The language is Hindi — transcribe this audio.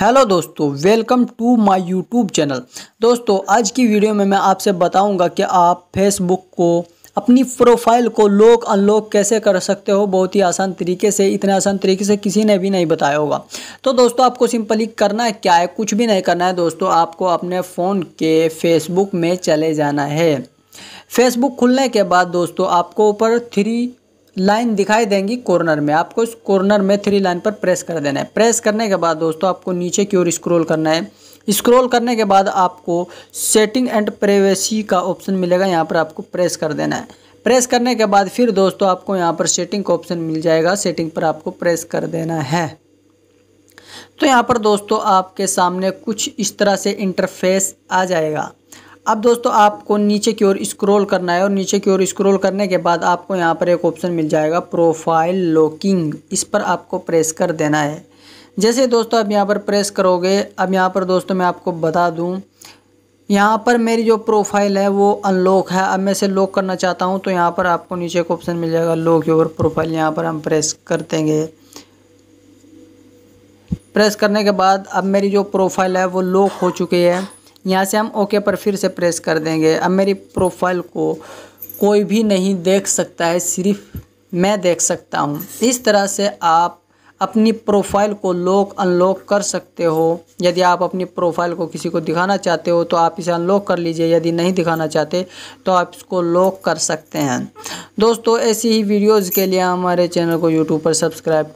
हेलो दोस्तों welcome to my YouTube channel दोस्तों आज की वीडियो में मैं आपसे बताऊंगा कि आप फेसबुक को अपनी प्रोफाइल को लॉक अनलॉक कैसे कर सकते हो बहुत ही आसान तरीके से इतने आसान तरीके से किसी ने भी नहीं बताया होगा तो दोस्तों आपको सिंपली करना है क्या है कुछ भी नहीं करना है दोस्तों आपको अपने फ़ोन के फेसबुक में चले जाना है फेसबुक खुलने के बाद दोस्तों आपको ऊपर थ्री लाइन दिखाई देंगी कॉर्नर में आपको इस कॉर्नर में थ्री लाइन पर प्रेस कर देना है प्रेस करने के बाद दोस्तों आपको नीचे की ओर स्क्रॉल करना है स्क्रॉल करने के बाद आपको सेटिंग एंड प्रेवेसी का ऑप्शन मिलेगा यहाँ पर आपको प्रेस कर देना है प्रेस करने के बाद फिर दोस्तों आपको यहाँ पर सेटिंग का ऑप्शन मिल जाएगा सेटिंग पर आपको प्रेस कर देना है तो यहाँ पर दोस्तों आपके सामने कुछ इस तरह से इंटरफेस आ जाएगा अब दोस्तों आपको नीचे की ओर स्क्रॉल करना है और नीचे की ओर स्क्रॉल करने के बाद आपको यहाँ पर एक ऑप्शन मिल जाएगा प्रोफाइल लॉकिंग इस पर आपको प्रेस कर देना है जैसे दोस्तों अब यहाँ पर प्रेस करोगे अब यहाँ पर दोस्तों मैं आपको बता दूँ यहाँ पर मेरी जो प्रोफाइल है वो अनलॉक है अब मैं इसे लॉक करना चाहता हूँ तो यहाँ पर आपको नीचे एक ऑप्शन मिल जाएगा लॉक योर प्रोफाइल यहाँ पर हम प्रेस कर देंगे प्रेस करने के बाद अब मेरी जो प्रोफाइल है वो लॉक हो चुकी है यहाँ से हम ओके पर फिर से प्रेस कर देंगे अब मेरी प्रोफाइल को कोई भी नहीं देख सकता है सिर्फ मैं देख सकता हूँ इस तरह से आप अपनी प्रोफाइल को लॉक अनलॉक कर सकते हो यदि आप अपनी प्रोफाइल को किसी को दिखाना चाहते हो तो आप इसे अनलॉक कर लीजिए यदि नहीं दिखाना चाहते तो आप इसको लॉक कर सकते हैं दोस्तों ऐसी ही वीडियोज़ के लिए हमारे चैनल को यूट्यूब पर सब्सक्राइब